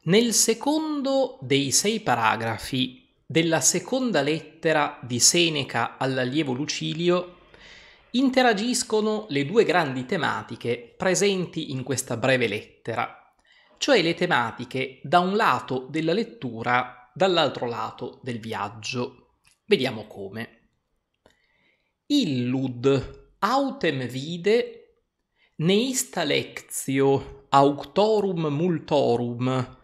Nel secondo dei sei paragrafi della seconda lettera di Seneca all'allievo Lucilio interagiscono le due grandi tematiche presenti in questa breve lettera, cioè le tematiche da un lato della lettura, dall'altro lato del viaggio. Vediamo come. Illud autem vide neista lectio auctorum multorum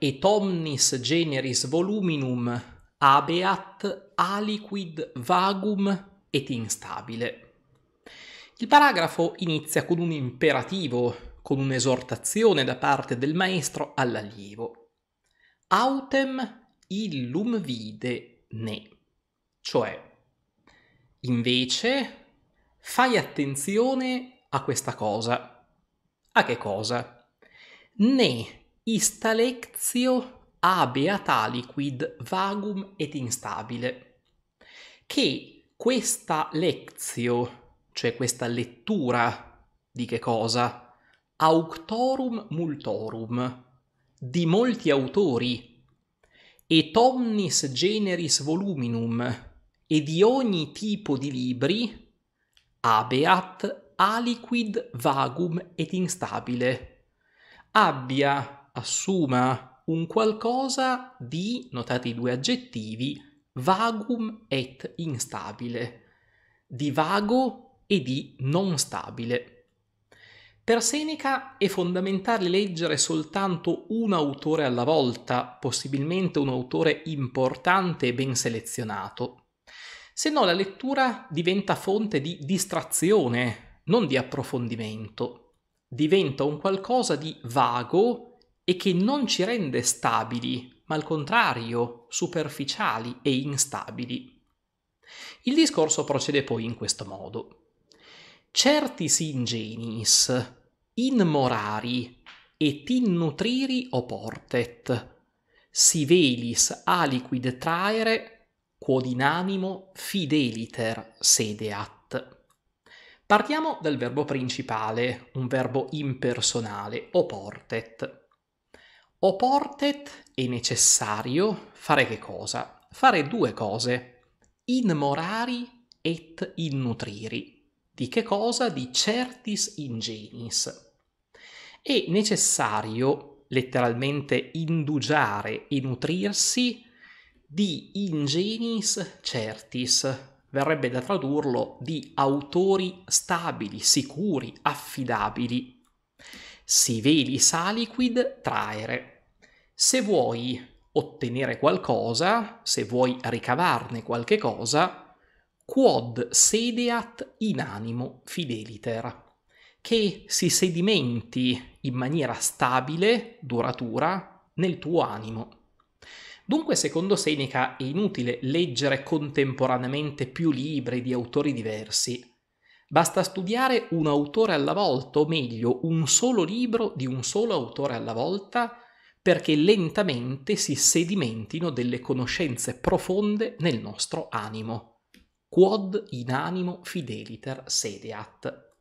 et omnis generis voluminum abeat aliquid vagum et instabile. Il paragrafo inizia con un imperativo, con un'esortazione da parte del maestro all'allievo. Autem illum vide ne. Cioè, invece, fai attenzione a questa cosa. A che cosa? Ne Istalectio abeat aliquid vagum et instabile, che questa lectio, cioè questa lettura di che cosa? Auctorum multorum, di molti autori, et omnis generis voluminum, e di ogni tipo di libri, abeat aliquid vagum et instabile, abbia assuma un qualcosa di, notate i due aggettivi, vagum et instabile, di vago e di non stabile. Per Seneca è fondamentale leggere soltanto un autore alla volta, possibilmente un autore importante e ben selezionato. Se no la lettura diventa fonte di distrazione, non di approfondimento. Diventa un qualcosa di vago e che non ci rende stabili, ma al contrario superficiali e instabili. Il discorso procede poi in questo modo. Certis ingenis, in morari, et in nutriri oportet, si velis aliquid traere, quod in animo fideliter sedeat. Partiamo dal verbo principale, un verbo impersonale, oportet. O portet è necessario fare che cosa? Fare due cose, in morari et in nutriri. Di che cosa? Di certis ingenis. È necessario letteralmente indugiare e nutrirsi di ingenis certis, verrebbe da tradurlo di autori stabili, sicuri, affidabili, si veli saliquid traere. Se vuoi ottenere qualcosa, se vuoi ricavarne qualche cosa, quod sedeat in animo fideliter, che si sedimenti in maniera stabile, duratura, nel tuo animo. Dunque, secondo Seneca, è inutile leggere contemporaneamente più libri di autori diversi, Basta studiare un autore alla volta, o meglio, un solo libro di un solo autore alla volta, perché lentamente si sedimentino delle conoscenze profonde nel nostro animo. Quod in animo fideliter sedeat.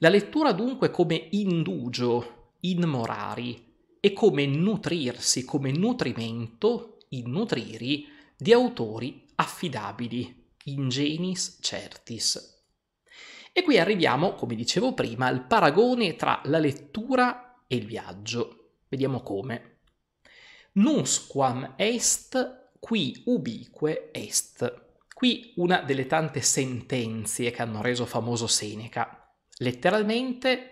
La lettura dunque come indugio, in morari, e come nutrirsi, come nutrimento, in nutriri, di autori affidabili, in genis certis. E qui arriviamo, come dicevo prima, al paragone tra la lettura e il viaggio. Vediamo come. Nusquam est, qui ubique est. Qui una delle tante sentenze che hanno reso famoso Seneca. Letteralmente,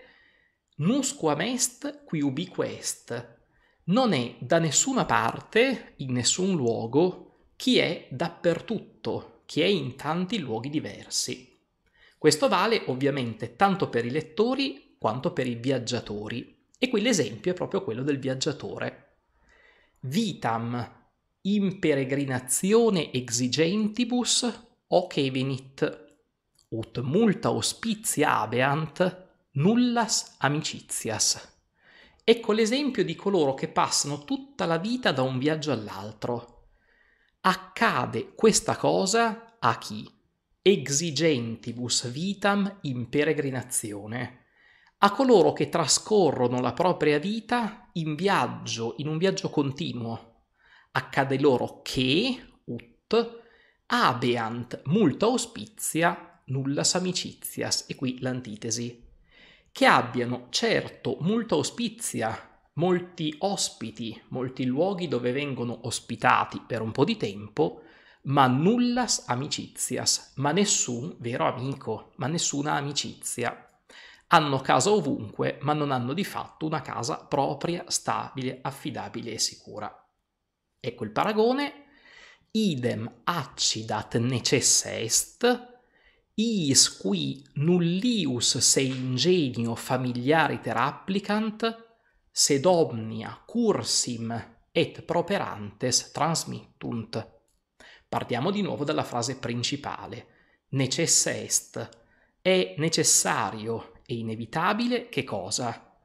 nusquam est, qui ubique est. Non è da nessuna parte, in nessun luogo, chi è dappertutto, chi è in tanti luoghi diversi. Questo vale ovviamente tanto per i lettori quanto per i viaggiatori. E qui l'esempio è proprio quello del viaggiatore. Vitam in peregrinazione exigentibus hoc evenit, ut multa auspicia abeant, nullas amicizias. Ecco l'esempio di coloro che passano tutta la vita da un viaggio all'altro. Accade questa cosa a chi? exigentibus vitam in peregrinazione, a coloro che trascorrono la propria vita in viaggio, in un viaggio continuo. Accade loro che, ut, abeant multa auspizia nullas amicizias, e qui l'antitesi, che abbiano certo multa auspizia molti ospiti, molti luoghi dove vengono ospitati per un po' di tempo, ma nullas amicitias, ma nessun vero amico, ma nessuna amicizia. Hanno casa ovunque, ma non hanno di fatto una casa propria, stabile, affidabile e sicura. Ecco il paragone. Idem accidat necesse est, is qui nullius se ingenio familiariter applicant, sed omnia cursim et properantes transmittunt. Partiamo di nuovo dalla frase principale. Necessa est. È necessario e inevitabile che cosa?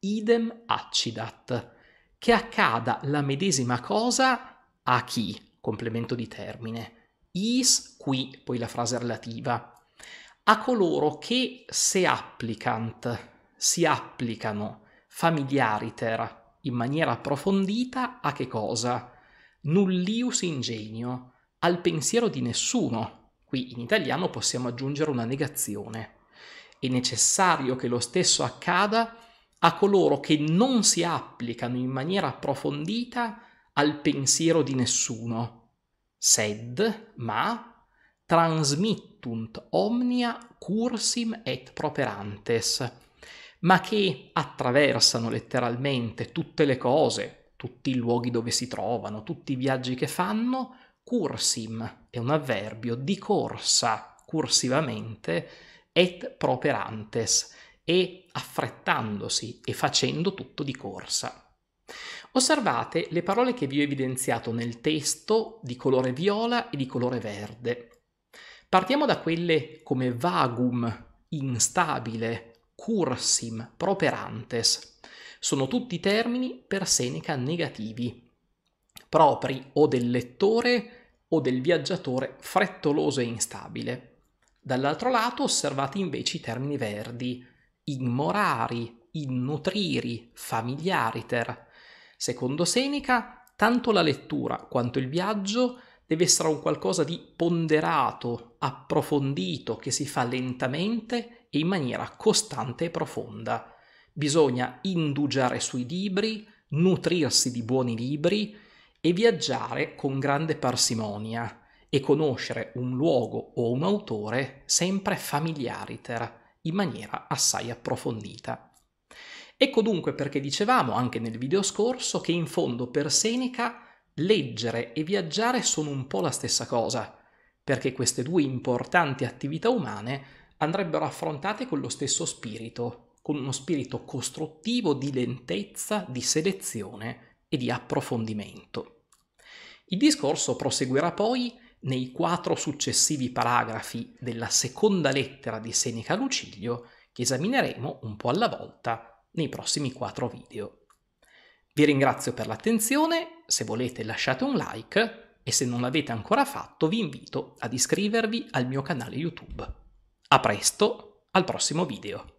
Idem accidat. Che accada la medesima cosa a chi? Complemento di termine. Is qui, poi la frase relativa. A coloro che se applicant, si applicano familiariter in maniera approfondita a che cosa? Nullius ingenio, al pensiero di nessuno. Qui in italiano possiamo aggiungere una negazione. È necessario che lo stesso accada a coloro che non si applicano in maniera approfondita al pensiero di nessuno. Sed, ma, transmittunt omnia cursim et properantes, ma che attraversano letteralmente tutte le cose, tutti i luoghi dove si trovano, tutti i viaggi che fanno, cursim è un avverbio di corsa cursivamente et properantes e affrettandosi e facendo tutto di corsa. Osservate le parole che vi ho evidenziato nel testo di colore viola e di colore verde. Partiamo da quelle come vagum, instabile, cursim, properantes. Sono tutti termini per Seneca negativi propri o del lettore o del viaggiatore frettoloso e instabile. Dall'altro lato osservate invece i termini verdi, immorari, innutriri, familiariter. Secondo Seneca, tanto la lettura quanto il viaggio deve essere un qualcosa di ponderato, approfondito, che si fa lentamente e in maniera costante e profonda. Bisogna indugiare sui libri, nutrirsi di buoni libri, e viaggiare con grande parsimonia e conoscere un luogo o un autore sempre familiariter, in maniera assai approfondita. Ecco dunque perché dicevamo anche nel video scorso che in fondo per Seneca leggere e viaggiare sono un po' la stessa cosa, perché queste due importanti attività umane andrebbero affrontate con lo stesso spirito, con uno spirito costruttivo di lentezza, di selezione e di approfondimento. Il discorso proseguirà poi nei quattro successivi paragrafi della seconda lettera di Seneca Luciglio che esamineremo un po' alla volta nei prossimi quattro video. Vi ringrazio per l'attenzione, se volete lasciate un like e se non l'avete ancora fatto vi invito ad iscrivervi al mio canale YouTube. A presto, al prossimo video!